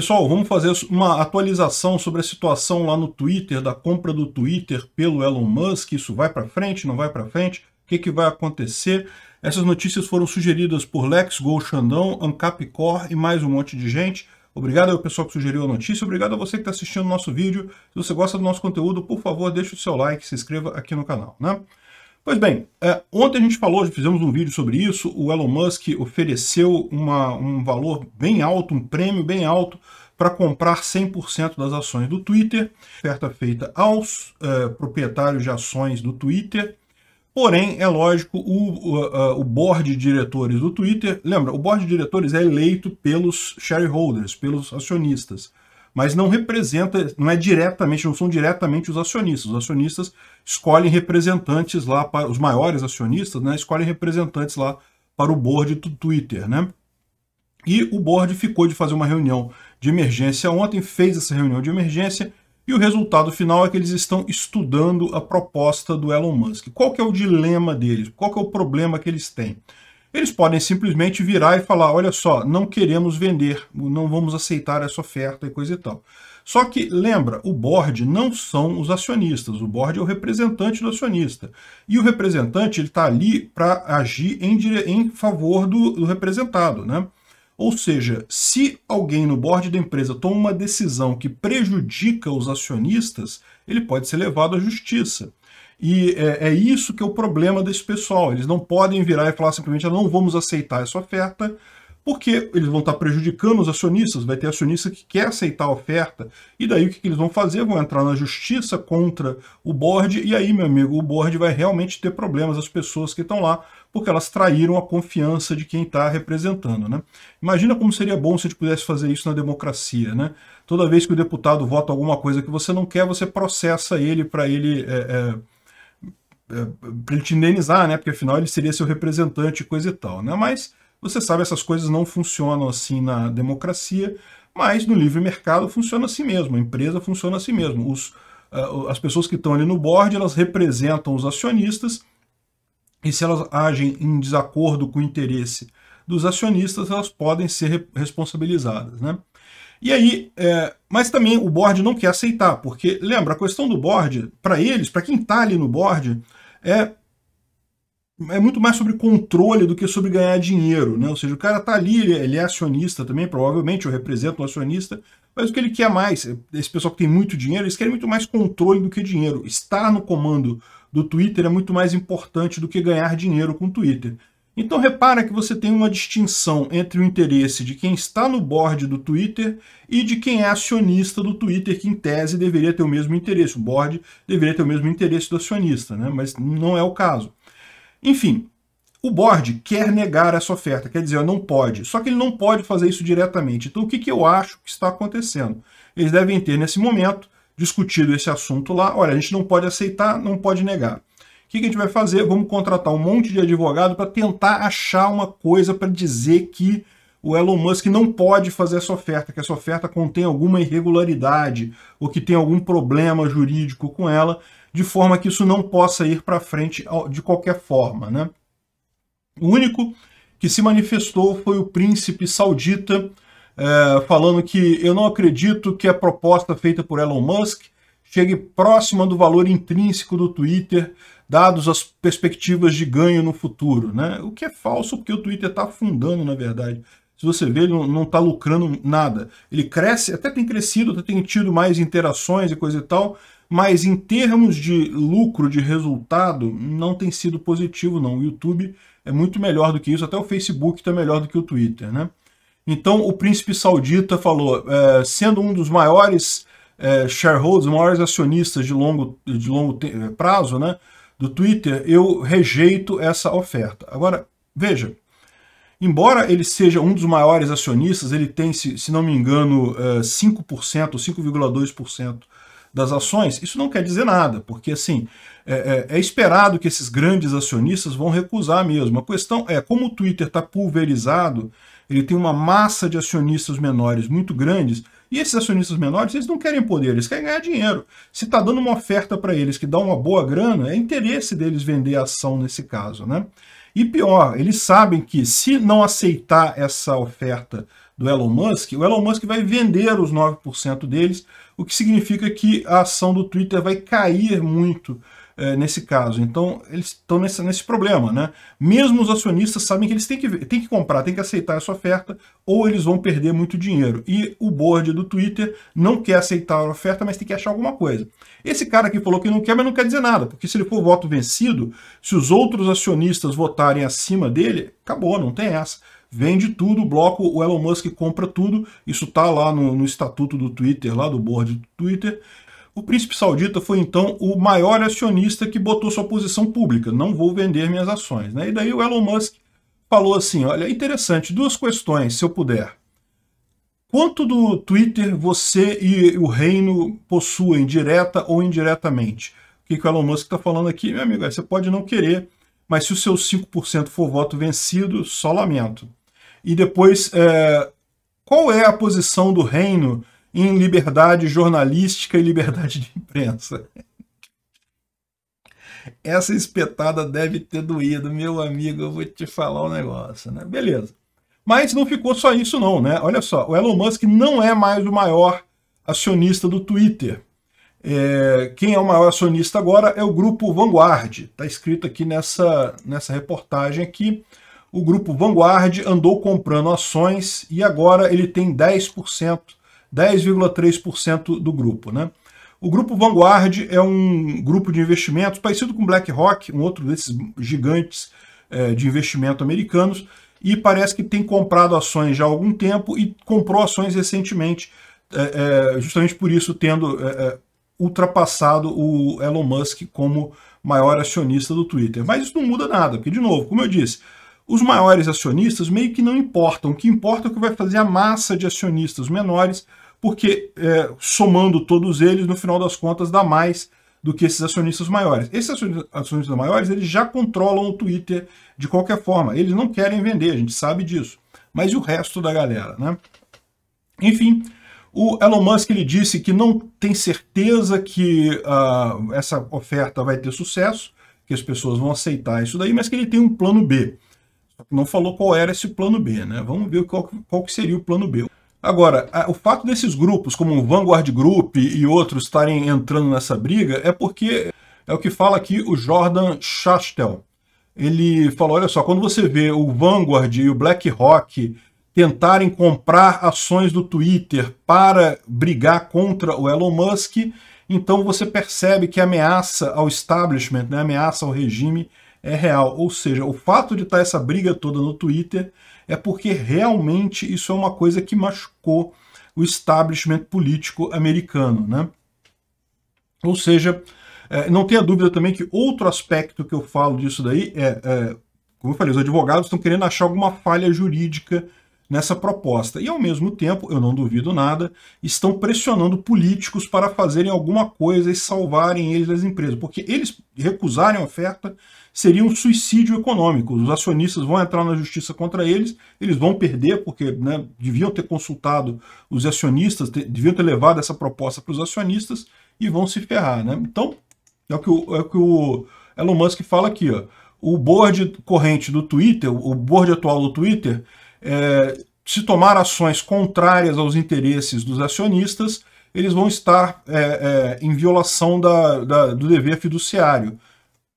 Pessoal, vamos fazer uma atualização sobre a situação lá no Twitter, da compra do Twitter pelo Elon Musk. Isso vai para frente, não vai para frente? O que, que vai acontecer? Essas notícias foram sugeridas por Lex Gol Xandão, e mais um monte de gente. Obrigado ao pessoal que sugeriu a notícia, obrigado a você que está assistindo o nosso vídeo. Se você gosta do nosso conteúdo, por favor, deixe o seu like, se inscreva aqui no canal. Né? Pois bem, é, ontem a gente falou, fizemos um vídeo sobre isso, o Elon Musk ofereceu uma, um valor bem alto, um prêmio bem alto, para comprar 100% das ações do Twitter, oferta feita aos é, proprietários de ações do Twitter. Porém, é lógico, o, o board de diretores do Twitter, lembra, o board de diretores é eleito pelos shareholders, pelos acionistas, mas não representa, não é diretamente, não são diretamente os acionistas. Os acionistas escolhem representantes lá para os maiores acionistas, né, escolhem representantes lá para o board do Twitter, né? E o board ficou de fazer uma reunião de emergência ontem, fez essa reunião de emergência e o resultado final é que eles estão estudando a proposta do Elon Musk. Qual que é o dilema deles? Qual que é o problema que eles têm? Eles podem simplesmente virar e falar, olha só, não queremos vender, não vamos aceitar essa oferta e coisa e tal. Só que, lembra, o board não são os acionistas, o board é o representante do acionista. E o representante está ali para agir em, em favor do, do representado. Né? Ou seja, se alguém no board da empresa toma uma decisão que prejudica os acionistas, ele pode ser levado à justiça. E é, é, isso que é o problema desse pessoal. Eles não podem virar e falar simplesmente não vamos aceitar essa oferta, porque eles vão estar prejudicando os acionistas, vai ter acionista que quer aceitar a oferta, e daí o que, eles vão fazer? Vão entrar na justiça contra o board, e aí, meu amigo, o board vai realmente ter problemas, as pessoas que estão lá, porque elas traíram a confiança de quem está representando. Né? Imagina como seria bom se a gente pudesse fazer isso na democracia. Né? Toda vez que o deputado vota alguma coisa que você não quer, você processa ele para ele... É, é, é para ele te indenizar, né? Porque afinal ele seria seu representante, e coisa e tal, né? Mas você sabe, essas coisas não funcionam assim na democracia, mas no livre mercado funciona assim mesmo, a empresa funciona assim mesmo. Os, uh, as pessoas que estão ali no board, elas representam os acionistas, e se elas agem em desacordo com o interesse dos acionistas, elas podem ser responsabilizadas. Né? E aí, é, mas também o board não quer aceitar, porque lembra, a questão do board, para eles, para quem está ali no board, é é muito mais sobre controle do que sobre ganhar dinheiro, né? Ou seja, o cara tá ali, é, ele, é acionista também, provavelmente, eu represento um acionista, mas o que ele quer mais, esse pessoal que tem muito dinheiro, eles querem muito mais controle do que dinheiro. Estar no comando do Twitter é muito mais importante do que ganhar dinheiro com o Twitter. Então repara que você tem uma distinção entre o interesse de quem está no board do Twitter e de quem é acionista do Twitter, que em tese deveria ter o mesmo interesse. O board deveria ter o mesmo interesse do acionista, né? mas não é o caso. Enfim, o board quer negar essa oferta, quer dizer, não pode. Só que ele não pode fazer isso diretamente. Então, o que, que eu acho que está acontecendo? Eles devem ter, nesse momento, discutido esse assunto lá. Olha, a gente não pode aceitar, não pode negar. O que, que a gente vai fazer? Vamos contratar um monte de advogado para tentar achar uma coisa para dizer que o Elon Musk não pode fazer essa oferta, que essa oferta contém alguma irregularidade ou que tem algum problema jurídico com ela de forma que isso não possa ir para frente de qualquer forma. Né? O único que se manifestou foi o príncipe saudita, é, falando que eu não acredito que a proposta feita por Elon Musk chegue próxima do valor intrínseco do Twitter, dados as perspectivas de ganho no futuro. Né? O que é falso, porque o Twitter está afundando, na verdade. Se você vê, ele não está lucrando nada. Ele cresce, até tem crescido, até tem tido mais interações e coisa e tal, mas em termos de lucro, de resultado, não tem sido positivo não. O YouTube é muito melhor do que isso, até o Facebook está melhor do que o Twitter, né? Então o príncipe saudita falou, é, sendo um dos maiores é, shareholders, maiores acionistas de longo, de longo é, prazo, né, do Twitter, eu rejeito essa oferta. Agora, veja, embora ele seja um dos maiores acionistas, ele tem, se, se não me engano, 5%, é, 5,2% das ações, isso não quer dizer nada, porque assim é, é, é esperado que esses grandes acionistas vão recusar mesmo. A questão é, como o Twitter está pulverizado, ele tem uma massa de acionistas menores muito grandes, e esses acionistas menores, eles não querem poder, eles querem ganhar dinheiro. Se está dando uma oferta para eles que dá uma boa grana, é interesse deles vender a ação nesse caso, né? E pior, eles sabem que se não aceitar essa oferta do Elon Musk, o Elon Musk vai vender os 9% deles, o que significa que a ação do Twitter vai cair muito é, nesse caso. Então, eles estão nesse, nesse problema. Né? Mesmo os acionistas sabem que eles têm que, têm que comprar, têm que aceitar essa oferta, ou eles vão perder muito dinheiro. E o board do Twitter não quer aceitar a oferta, mas tem que achar alguma coisa. Esse cara aqui falou que não quer, mas não quer dizer nada, porque se ele for voto vencido, se os outros acionistas votarem acima dele, acabou, não tem essa vende tudo, bloco, o Elon Musk compra tudo, isso tá lá no, no, estatuto do Twitter, lá do board do Twitter, o príncipe saudita foi então o maior acionista que botou sua posição pública, não vou vender minhas ações. Né? E daí o Elon Musk falou assim, olha, é interessante, duas questões, se eu puder. Quanto do Twitter você e o reino possuem, direta ou indiretamente? O que, que o Elon Musk está falando aqui, meu amigo, é, você pode não querer, mas se o seu 5% for voto vencido, só lamento. E depois, é, qual é a posição do reino em liberdade jornalística e liberdade de imprensa. Essa espetada deve ter doído, meu amigo, eu vou te falar um negócio, né? Beleza. Mas não ficou só isso não, né? Olha só, o Elon Musk não é mais o maior acionista do Twitter. É, quem é o maior acionista agora é o grupo Vanguard. Está escrito aqui nessa, nessa reportagem aqui. O grupo Vanguard andou comprando ações e agora ele tem 10% 10,3% do grupo. Né? O grupo Vanguard é um grupo de investimentos parecido com BlackRock, um outro desses gigantes é, de investimento americanos, e parece que tem comprado ações já há algum tempo e comprou ações recentemente, é, é, justamente por isso tendo é, é, ultrapassado o Elon Musk como maior acionista do Twitter. Mas isso não muda nada, porque, de novo, como eu disse, os maiores acionistas meio que não importam. O que importa é o que vai fazer a massa de acionistas menores, porque é, somando todos eles, no final das contas, dá mais do que esses acionistas maiores. Esses acionistas maiores, eles já controlam o Twitter de qualquer forma. Eles não querem vender, a gente sabe disso. Mas e o resto da galera, né? Enfim, o Elon Musk ele disse que não tem certeza que uh, essa oferta vai ter sucesso, que as pessoas vão aceitar isso daí, mas que ele tem um plano B não falou qual era esse plano B, né? Vamos ver qual, qual que seria o plano B. Agora, o fato desses grupos, como o Vanguard Group e outros, estarem entrando nessa briga é porque é o que fala aqui o Jordan Chastel. Ele falou, olha só, quando você vê o Vanguard e o BlackRock tentarem comprar ações do Twitter para brigar contra o Elon Musk, então você percebe que ameaça ao establishment, né, ameaça ao regime é real. Ou seja, o fato de estar essa briga toda no Twitter é porque realmente isso é uma coisa que machucou o establishment político americano. Né? Ou seja, é, não tenha dúvida também que outro aspecto que eu falo disso daí é, é como eu falei, os advogados estão querendo achar alguma falha jurídica nessa proposta. E, ao mesmo tempo, eu não duvido nada, estão pressionando políticos para fazerem alguma coisa e salvarem eles das empresas, porque eles recusarem a oferta seria um suicídio econômico. Os acionistas vão entrar na justiça contra eles, eles vão perder, porque né, deviam ter consultado os acionistas, deviam ter levado essa proposta para os acionistas e vão se ferrar. Né? Então, é o, que o, é o que o Elon Musk fala aqui. Ó. O board corrente do Twitter, o board atual do Twitter, é, se tomar ações contrárias aos interesses dos acionistas, eles vão estar é, é, em violação da, da, do dever fiduciário.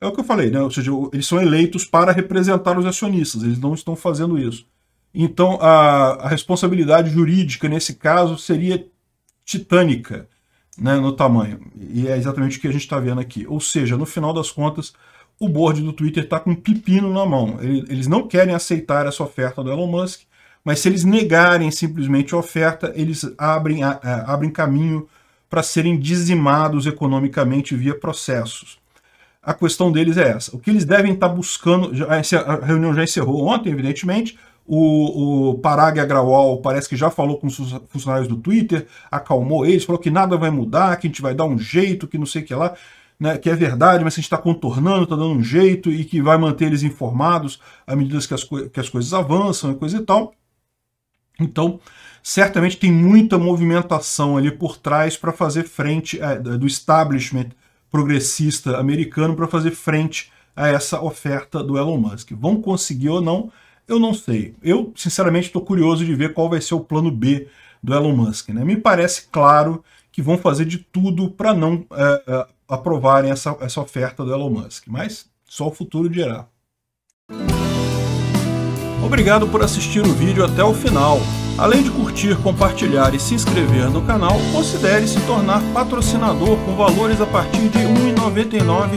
É o que eu falei, né? ou seja, eles são eleitos para representar os acionistas, eles não estão fazendo isso. Então, a, a responsabilidade jurídica, nesse caso, seria titânica né, no tamanho. E é exatamente o que a gente está vendo aqui. Ou seja, no final das contas, o board do Twitter está com um pepino na mão. Eles não querem aceitar essa oferta do Elon Musk, mas se eles negarem simplesmente a oferta, eles abrem, é, abrem caminho para serem dizimados economicamente via processos. A questão deles é essa. O que eles devem estar tá buscando... a reunião já encerrou ontem, evidentemente. O, o Parag Agrawal parece que já falou com os funcionários do Twitter, acalmou eles, falou que nada vai mudar, que a gente vai dar um jeito, que não sei o que lá né, que é verdade, mas que a gente está contornando, está dando um jeito e que vai manter eles informados à medida que as, que as coisas avançam e coisa e tal. Então, certamente tem muita movimentação ali por trás para fazer frente eh, do establishment progressista americano para fazer frente a essa oferta do Elon Musk. Vão conseguir ou não, eu não sei. Eu, sinceramente, estou curioso de ver qual vai ser o plano B do Elon Musk. Né? Me parece claro que vão fazer de tudo para não é, aprovarem essa, essa oferta do Elon Musk. Mas só o futuro dirá. Obrigado por assistir o vídeo até o final. Além de curtir, compartilhar e se inscrever no canal, considere se tornar patrocinador com valores a partir de R$ 1,99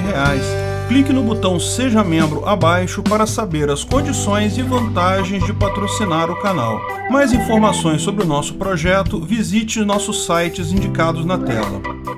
clique no botão Seja Membro abaixo para saber as condições e vantagens de patrocinar o canal. Mais informações sobre o nosso projeto, visite nossos sites indicados na tela.